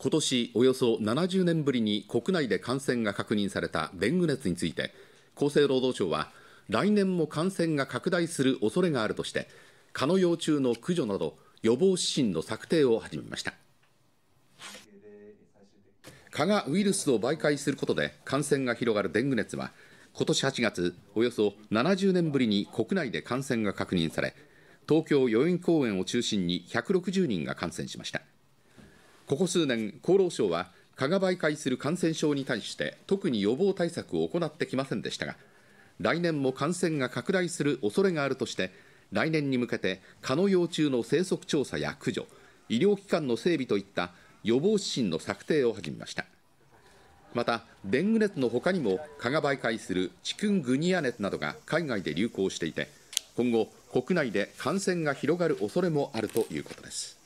今年およそ70年ぶりに国内で感染が確認されたデング熱について厚生労働省は来年も感染が拡大する恐れがあるとして蚊の幼虫の駆除など予防指針の策定を始めました蚊がウイルスを媒介することで感染が広がるデング熱は今年8月およそ70年ぶりに国内で感染が確認され東京代々木公園を中心に160人が感染しました。ここ数年、厚労省は蚊が媒介する感染症に対して特に予防対策を行ってきませんでしたが来年も感染が拡大する恐れがあるとして来年に向けて蚊の幼虫の生息調査や駆除医療機関の整備といった予防指針の策定を始めましたまたデング熱のほかにも蚊が媒介するチクングニア熱などが海外で流行していて今後国内で感染が広がる恐れもあるということです